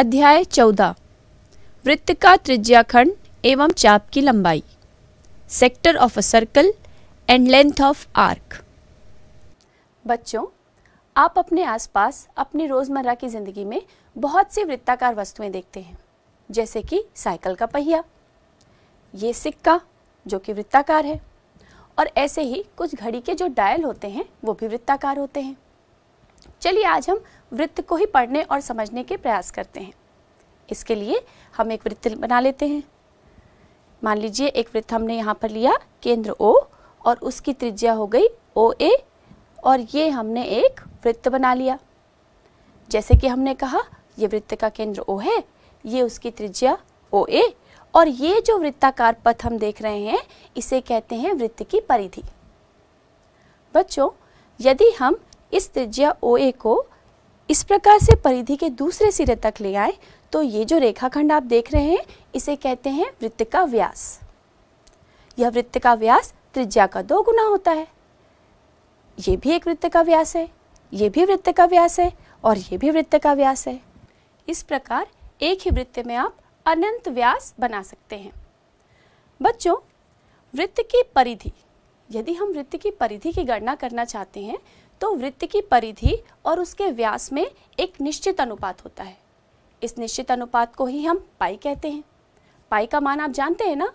अध्याय चौदह वृत्त का त्रिज्याखंड एवं चाप की लंबाई sector of a circle and length of arc बच्चों आप अपने आसपास अपनी रोज़मर्रा की ज़िंदगी में बहुत सी वृत्ताकार वस्तुएं देखते हैं जैसे कि साइकिल का पहिया ये सिक्का जो कि वृत्ताकार है और ऐसे ही कुछ घड़ी के जो डायल होते हैं वो भी वृत्ताकार होते हैं चलिए आज हम वृत्त को ही पढ़ने और समझने के प्रयास करते हैं इसके लिए हम एक वृत्त बना लेते हैं मान लीजिए एक वृत्त हमने यहाँ पर लिया केंद्र ओ और उसकी त्रिज्या हो गई ओ ए और ये हमने एक वृत्त बना लिया जैसे कि हमने कहा ये वृत्त का केंद्र ओ है ये उसकी त्रिज्या ओ ए और ये जो वृत्ताकार पथ हम देख रहे हैं इसे कहते हैं वृत्त की परिधि बच्चों यदि हम इस त्रिज्या ओ ए को इस प्रकार से परिधि के दूसरे सिरे तक ले आए तो ये जो रेखाखंड आप देख रहे हैं इसे कहते हैं वृत्त का व्यास यह वृत्त का व्यास त्रिज्या का दो गुना होता है ये भी एक वृत्त का व्यास है ये भी वृत्त का व्यास है और ये भी वृत्त का व्यास है इस प्रकार एक ही वृत्त में आप अनंत व्यास बना सकते हैं बच्चों वृत्त की परिधि यदि हम वृत्त की परिधि की गणना करना चाहते हैं तो वृत्त की परिधि और उसके व्यास में एक निश्चित अनुपात होता है इस निश्चित अनुपात को ही हम पाई कहते हैं पाई का मान आप जानते हैं ना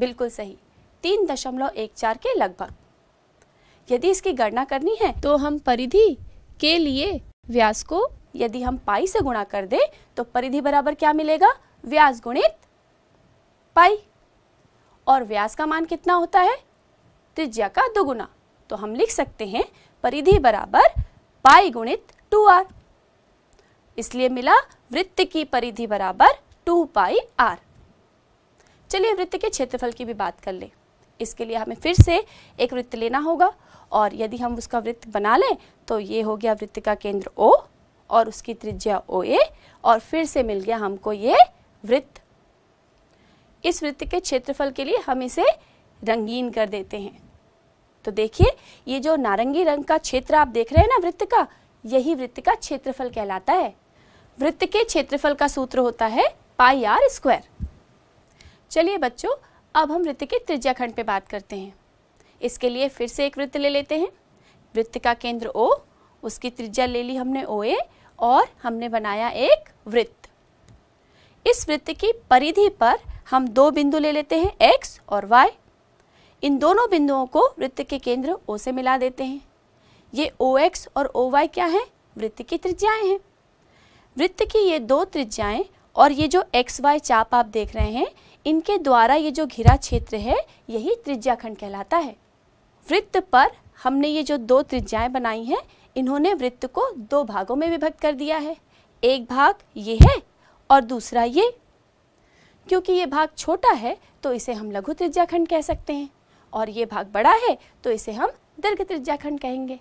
बिल्कुल सही तीन दशमलव एक चार के लगभग यदि इसकी गणना करनी है तो हम परिधि के लिए व्यास को यदि हम पाई से गुणा कर दे तो परिधि बराबर क्या मिलेगा व्यास गुणित पाई और व्यास का मान कितना होता है त्रिज्या का दोगुना तो हम लिख सकते हैं परिधि बराबर पाई गुणित टू आर इसलिए मिला वृत्त की परिधि बराबर टू पाई आर चलिए वृत्त के क्षेत्रफल की भी बात कर ले इसके लिए हमें फिर से एक वृत्त लेना होगा और यदि हम उसका वृत्त बना लें तो ये हो गया वृत्त का केंद्र ओ और उसकी त्रिज्या ओ ए और फिर से मिल गया हमको ये वृत्त इस वृत्त के क्षेत्रफल के लिए हम इसे रंगीन कर देते हैं तो देखिए ये जो नारंगी रंग का क्षेत्र आप देख रहे हैं ना वृत्त का यही वृत्त का क्षेत्रफल कहलाता है वृत्त के क्षेत्रफल का सूत्र होता है पाई आर स्क्वायर चलिए बच्चों अब हम वृत्त के त्रिज्याखंड पे बात करते हैं इसके लिए फिर से एक वृत्त ले लेते हैं वृत्त का केंद्र ओ उसकी त्रिज्या ले ली हमने ओ ए और हमने बनाया एक वृत्त इस वृत्त की परिधि पर हम दो बिंदु ले लेते हैं एक्स और वाई इन दोनों बिंदुओं को वृत्त के केंद्र ओ से मिला देते हैं ये ओ एक्स और ओ वाई क्या है वृत्त की त्रिज्याएं हैं वृत्त की ये दो त्रिज्याएं और ये जो एक्स वाई चाप आप देख रहे हैं इनके द्वारा ये जो घिरा क्षेत्र है यही त्रिज्याखंड कहलाता है वृत्त पर हमने ये जो दो त्रिज्याएं बनाई हैं इन्होंने वृत्त को दो भागों में विभक्त कर दिया है एक भाग ये है और दूसरा ये क्योंकि ये भाग छोटा है तो इसे हम लघु त्रिज्याखंड कह सकते हैं और ये भाग बड़ा है तो इसे हम दीर्घ त्रिज्याखंड कहेंगे